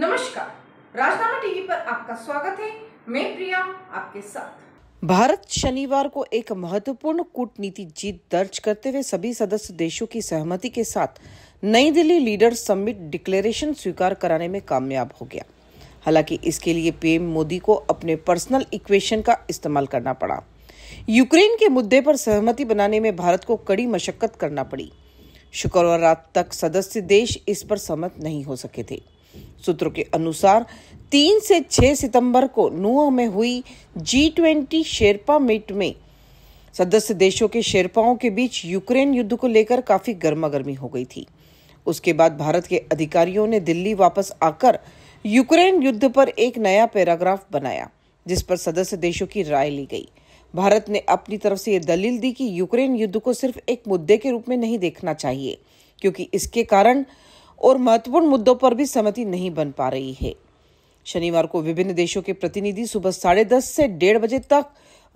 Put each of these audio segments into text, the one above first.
नमस्कार राजनामा टीवी पर आपका स्वागत है मैं प्रिया आपके साथ भारत शनिवार को एक महत्वपूर्ण कूटनीति जीत दर्ज करते हुए सभी सदस्य देशों की सहमति के साथ नई दिल्ली लीडर समिट डिक्लेरेशन स्वीकार कराने में कामयाब हो गया हालांकि इसके लिए पीएम मोदी को अपने पर्सनल इक्वेशन का इस्तेमाल करना पड़ा यूक्रेन के मुद्दे पर सहमति बनाने में भारत को कड़ी मशक्कत करना पड़ी शुक्रवार रात तक सदस्य देश इस पर सहमत नहीं हो सके थे सूत्रों के अनुसार तीन से छह सितंबर को नुआ में हुई जी ट्वेंटी शेरपा मीट में सदस्य देशों के शेरपाओं के बीच यूक्रेन युद्ध को लेकर काफी गर्मा गर्मी हो गई थी उसके बाद भारत के अधिकारियों ने दिल्ली वापस आकर यूक्रेन युद्ध पर एक नया पैराग्राफ बनाया जिस पर सदस्य देशों की राय ली गई भारत ने अपनी तरफ से ये दलील दी कि यूक्रेन युद्ध को सिर्फ एक मुद्दे के रूप में नहीं देखना चाहिए क्योंकि इसके कारण और महत्वपूर्ण मुद्दों पर भी सहमति नहीं बन पा रही है शनिवार को विभिन्न देशों के प्रतिनिधि सुबह साढ़े दस से डेढ़ बजे तक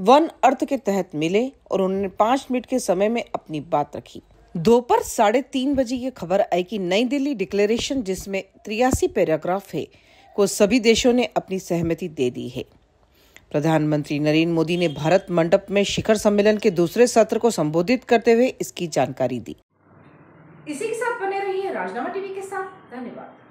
वन अर्थ के तहत मिले और उन्होंने पांच मिनट के समय में अपनी बात रखी दोपहर साढ़े तीन बजे ये खबर आई कि नई दिल्ली डिक्लेरेशन जिसमें त्रियासी पैराग्राफ है को सभी देशों ने अपनी सहमति दे दी है प्रधानमंत्री नरेंद्र मोदी ने भारत मंडप में शिखर सम्मेलन के दूसरे सत्र को संबोधित करते हुए इसकी जानकारी दी इसी के साथ बने रहिए राजनामा टीवी के साथ धन्यवाद